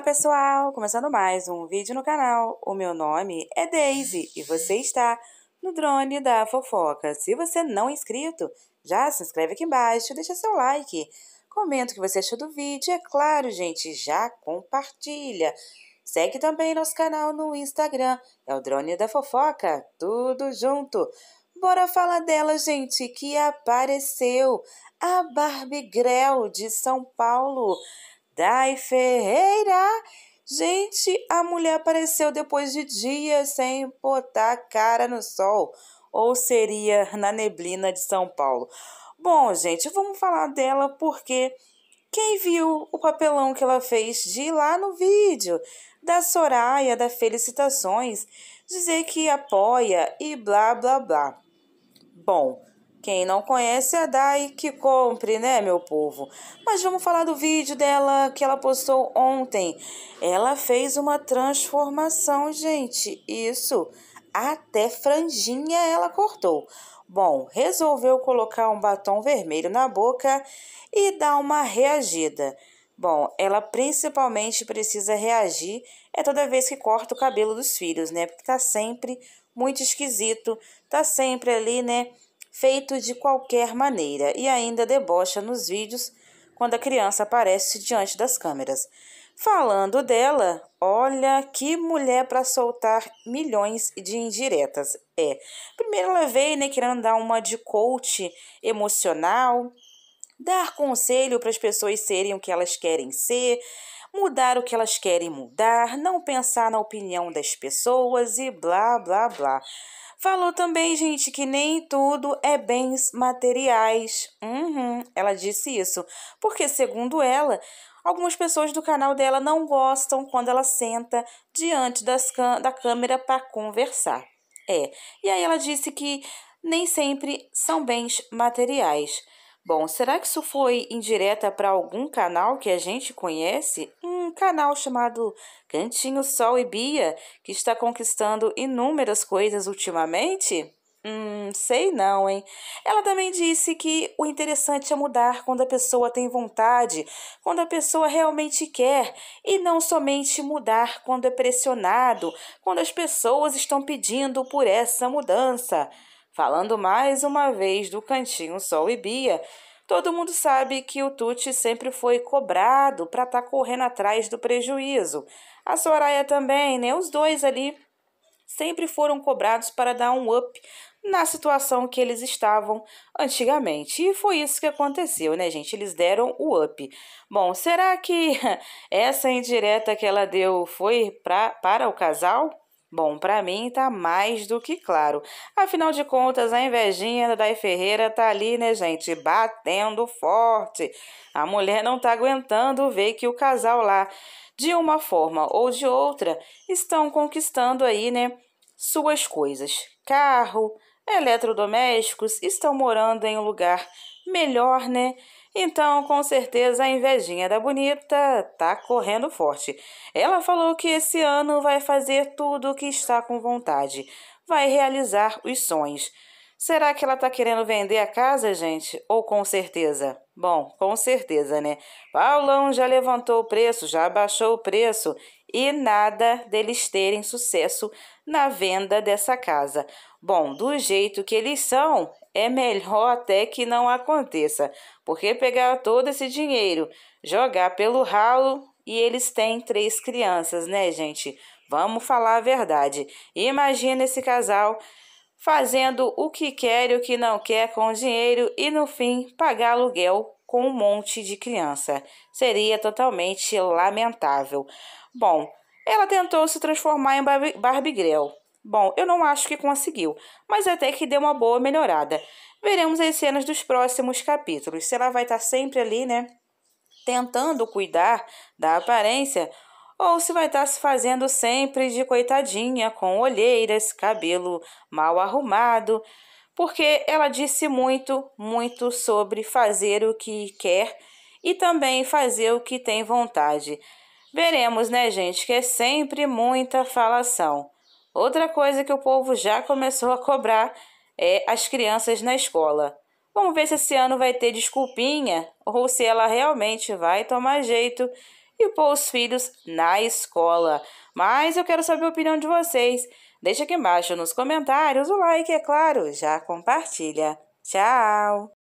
Olá pessoal, começando mais um vídeo no canal. O meu nome é Daisy e você está no Drone da Fofoca. Se você não é inscrito, já se inscreve aqui embaixo, deixa seu like, comenta o que você achou do vídeo e, é claro, gente, já compartilha. Segue também nosso canal no Instagram, é o Drone da Fofoca, tudo junto. Bora falar dela, gente, que apareceu a Barbie Grell de São Paulo. Dai Ferreira! Gente, a mulher apareceu depois de dias sem botar a cara no sol. Ou seria na neblina de São Paulo. Bom, gente, vamos falar dela porque quem viu o papelão que ela fez de lá no vídeo da Soraya, da Felicitações, dizer que apoia e blá blá blá. Bom, quem não conhece a Dai, que compre, né, meu povo? Mas vamos falar do vídeo dela que ela postou ontem. Ela fez uma transformação, gente. Isso, até franjinha ela cortou. Bom, resolveu colocar um batom vermelho na boca e dar uma reagida. Bom, ela principalmente precisa reagir é toda vez que corta o cabelo dos filhos, né? Porque tá sempre muito esquisito, tá sempre ali, né? feito de qualquer maneira e ainda debocha nos vídeos quando a criança aparece diante das câmeras. Falando dela, olha que mulher para soltar milhões de indiretas. É. Primeiro ela veio, né, querendo dar uma de coach emocional, dar conselho para as pessoas serem o que elas querem ser, mudar o que elas querem mudar, não pensar na opinião das pessoas e blá blá blá. Falou também, gente, que nem tudo é bens materiais. Uhum, ela disse isso, porque, segundo ela, algumas pessoas do canal dela não gostam quando ela senta diante das da câmera para conversar. É, e aí ela disse que nem sempre são bens materiais. Bom, será que isso foi indireta para algum canal que a gente conhece? Um canal chamado Cantinho Sol e Bia, que está conquistando inúmeras coisas ultimamente? Hum, sei não, hein? Ela também disse que o interessante é mudar quando a pessoa tem vontade, quando a pessoa realmente quer, e não somente mudar quando é pressionado, quando as pessoas estão pedindo por essa mudança. Falando mais uma vez do cantinho Sol e Bia, todo mundo sabe que o Tuti sempre foi cobrado para estar tá correndo atrás do prejuízo. A Soraya também, né? Os dois ali sempre foram cobrados para dar um up na situação que eles estavam antigamente. E foi isso que aconteceu, né, gente? Eles deram o up. Bom, será que essa indireta que ela deu foi pra, para o casal? Bom, para mim tá mais do que claro. Afinal de contas, a invejinha da Dai Ferreira tá ali, né, gente, batendo forte. A mulher não tá aguentando ver que o casal lá, de uma forma ou de outra, estão conquistando aí, né, suas coisas. Carro, eletrodomésticos, estão morando em um lugar melhor, né? Então, com certeza, a invejinha da bonita tá correndo forte. Ela falou que esse ano vai fazer tudo o que está com vontade, vai realizar os sonhos. Será que ela tá querendo vender a casa, gente? Ou com certeza? Bom, com certeza, né? Paulão já levantou o preço, já abaixou o preço e nada deles terem sucesso na venda dessa casa. Bom, do jeito que eles são, é melhor até que não aconteça, porque pegar todo esse dinheiro, jogar pelo ralo e eles têm três crianças, né, gente? Vamos falar a verdade. Imagina esse casal fazendo o que quer e o que não quer com o dinheiro e no fim pagar aluguel com um monte de criança. Seria totalmente lamentável. Bom, ela tentou se transformar em Barbie Bom, eu não acho que conseguiu, mas até que deu uma boa melhorada. Veremos as cenas dos próximos capítulos. Se ela vai estar tá sempre ali, né? Tentando cuidar da aparência, ou se vai estar tá se fazendo sempre de coitadinha, com olheiras, cabelo mal arrumado, porque ela disse muito, muito sobre fazer o que quer e também fazer o que tem vontade. Veremos, né, gente, que é sempre muita falação. Outra coisa que o povo já começou a cobrar é as crianças na escola. Vamos ver se esse ano vai ter desculpinha ou se ela realmente vai tomar jeito e pôr os filhos na escola. Mas eu quero saber a opinião de vocês. Deixa aqui embaixo nos comentários o like, é claro, já compartilha. Tchau!